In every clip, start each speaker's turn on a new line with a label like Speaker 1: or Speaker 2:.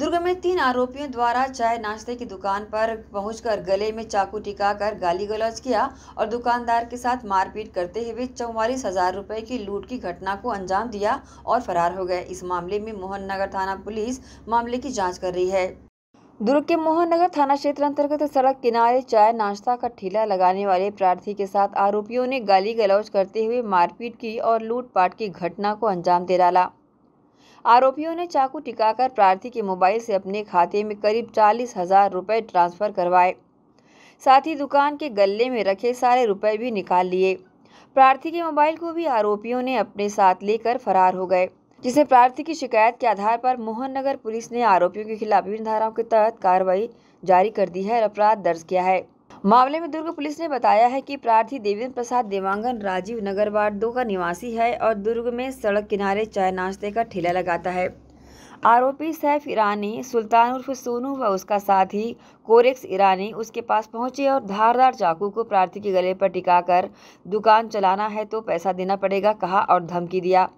Speaker 1: दुर्ग में तीन आरोपियों द्वारा चाय नाश्ते की दुकान पर पहुंचकर गले में चाकू टिकाकर गाली गलौज किया और दुकानदार के साथ मारपीट करते हुए चौवालीस हजार रुपए की लूट की घटना को अंजाम दिया और फरार हो गए इस मामले में मोहन नगर थाना पुलिस मामले की जाँच कर रही है दुर्ग के मोहन नगर थाना क्षेत्र अंतर्गत सड़क किनारे चाय नाश्ता का ठेला लगाने वाले प्रार्थी के साथ आरोपियों ने गाली गलौज करते हुए मारपीट की और लूटपाट की घटना को अंजाम दे डाला आरोपियों ने चाकू टिकाकर प्रार्थी के मोबाइल से अपने खाते में करीब चालीस हजार रुपए ट्रांसफ़र करवाए साथ ही दुकान के गले में रखे सारे रुपए भी निकाल लिए प्रार्थी के मोबाइल को भी आरोपियों ने अपने साथ लेकर फरार हो गए जिसे प्रार्थी की शिकायत के आधार पर मोहन नगर पुलिस ने आरोपियों के खिलाफ विभिन्न धाराओं के तहत कार्रवाई जारी कर दी है और अपराध दर्ज किया है मामले में दुर्ग पुलिस ने बताया है कि प्रार्थी देवेंद्र प्रसाद देवांगन राजीव नगर वार्ड दो का निवासी है और दुर्ग में सड़क किनारे चाय नाश्ते का ठेला लगाता है आरोपी सैफ ईरानी सुल्तान उर्फ सोनू व उसका साथी कोरेक्स ईरानी उसके पास पहुंचे और धारदार चाकू को प्रार्थी के गले पर टिकाकर दुकान चलाना है तो पैसा देना पड़ेगा कहा और धमकी दिया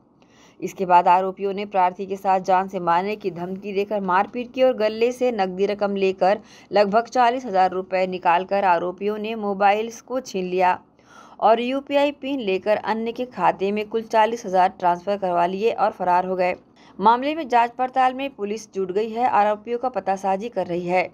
Speaker 1: इसके बाद आरोपियों ने प्रार्थी के साथ जान से मारने की धमकी देकर मारपीट की और गले से नकदी रकम लेकर लगभग चालीस हजार रुपये निकालकर आरोपियों ने मोबाइल्स को छीन लिया और यूपीआई पिन लेकर अन्य के खाते में कुल चालीस हजार ट्रांसफ़र करवा लिए और फरार हो गए मामले में जांच पड़ताल में पुलिस जुट गई है आरोपियों का पतासाजी कर रही है